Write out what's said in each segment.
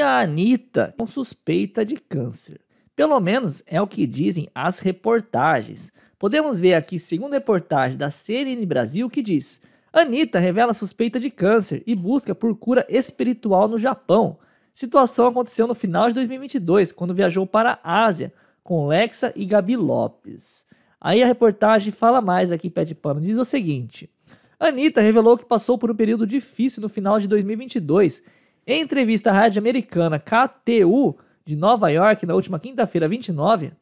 a Anitta com suspeita de câncer. Pelo menos é o que dizem as reportagens. Podemos ver aqui, segundo reportagem da CNN Brasil, que diz: Anitta revela suspeita de câncer e busca por cura espiritual no Japão. Situação aconteceu no final de 2022, quando viajou para a Ásia com Lexa e Gabi Lopes. Aí a reportagem fala mais aqui, pé de pano, diz o seguinte: Anitta revelou que passou por um período difícil no final de 2022 em entrevista à rádio americana KTU de Nova York, na última quinta-feira, 29,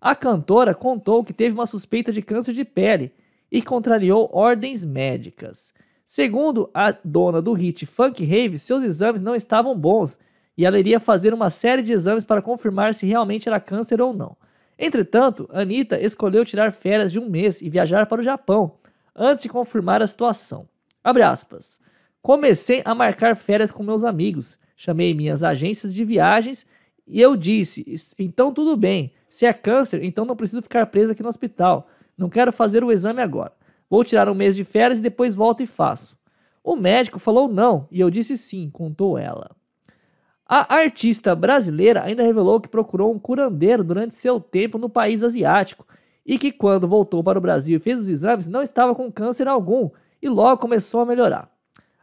a cantora contou que teve uma suspeita de câncer de pele e contrariou ordens médicas. Segundo a dona do hit Funk Rave, seus exames não estavam bons e ela iria fazer uma série de exames para confirmar se realmente era câncer ou não. Entretanto, Anitta escolheu tirar férias de um mês e viajar para o Japão antes de confirmar a situação. Abre aspas. Comecei a marcar férias com meus amigos. Chamei minhas agências de viagens e eu disse: então tudo bem, se é câncer, então não preciso ficar preso aqui no hospital. Não quero fazer o exame agora. Vou tirar um mês de férias e depois volto e faço. O médico falou não e eu disse sim, contou ela. A artista brasileira ainda revelou que procurou um curandeiro durante seu tempo no país asiático e que, quando voltou para o Brasil e fez os exames, não estava com câncer algum e logo começou a melhorar.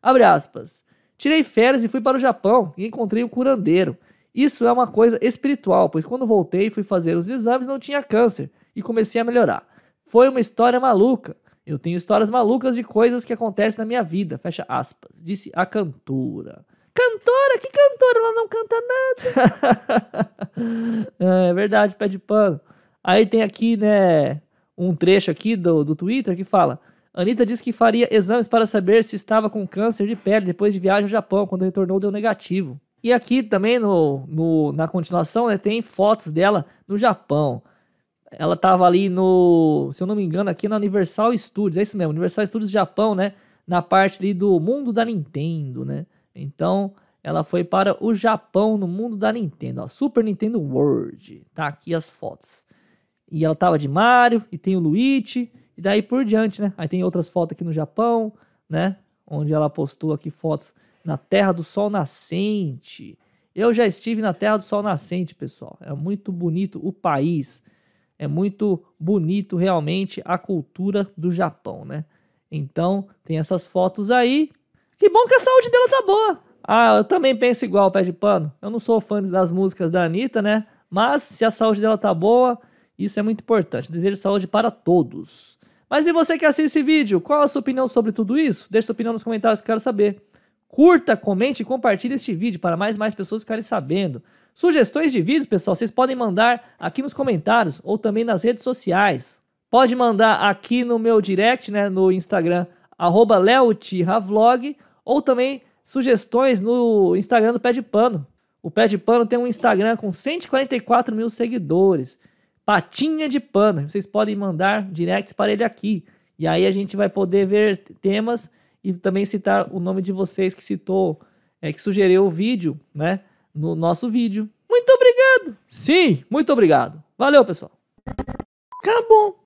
Abre aspas. Tirei férias e fui para o Japão e encontrei o curandeiro. Isso é uma coisa espiritual, pois quando voltei e fui fazer os exames não tinha câncer e comecei a melhorar. Foi uma história maluca. Eu tenho histórias malucas de coisas que acontecem na minha vida. Fecha aspas. Disse a cantora. Cantora? Que cantora? Ela não canta nada. é verdade, pé de pano. Aí tem aqui, né, um trecho aqui do, do Twitter que fala: Anitta disse que faria exames para saber se estava com câncer de pele depois de viagem ao Japão. Quando retornou, deu negativo. E aqui também no, no na continuação né, tem fotos dela no Japão. Ela estava ali no, se eu não me engano, aqui na Universal Studios, é isso mesmo, Universal Studios Japão, né? Na parte ali do mundo da Nintendo, né? Então, ela foi para o Japão no mundo da Nintendo, ó, Super Nintendo World. Tá aqui as fotos. E ela tava de Mario e tem o Luigi e daí por diante, né? Aí tem outras fotos aqui no Japão, né? Onde ela postou aqui fotos na Terra do Sol Nascente. Eu já estive na Terra do Sol Nascente, pessoal. É muito bonito o país. É muito bonito realmente a cultura do Japão, né? Então, tem essas fotos aí. Que bom que a saúde dela tá boa. Ah, eu também penso igual, pé de pano. Eu não sou fã das músicas da Anitta, né? Mas se a saúde dela tá boa, isso é muito importante. Desejo saúde para todos. Mas e você que assiste esse vídeo, qual a sua opinião sobre tudo isso? Deixe sua opinião nos comentários que eu quero saber. Curta, comente e compartilhe este vídeo para mais e mais pessoas ficarem sabendo. Sugestões de vídeos, pessoal, vocês podem mandar aqui nos comentários ou também nas redes sociais. Pode mandar aqui no meu direct, né, no Instagram, arroba leotirravlog, ou também sugestões no Instagram do Pé de Pano. O Pé de Pano tem um Instagram com 144 mil seguidores. Patinha de Pano. Vocês podem mandar directs para ele aqui. E aí a gente vai poder ver temas e também citar o nome de vocês que citou, é, que sugeriu o vídeo, né? No nosso vídeo. Muito obrigado! Sim, muito obrigado. Valeu, pessoal. Acabou.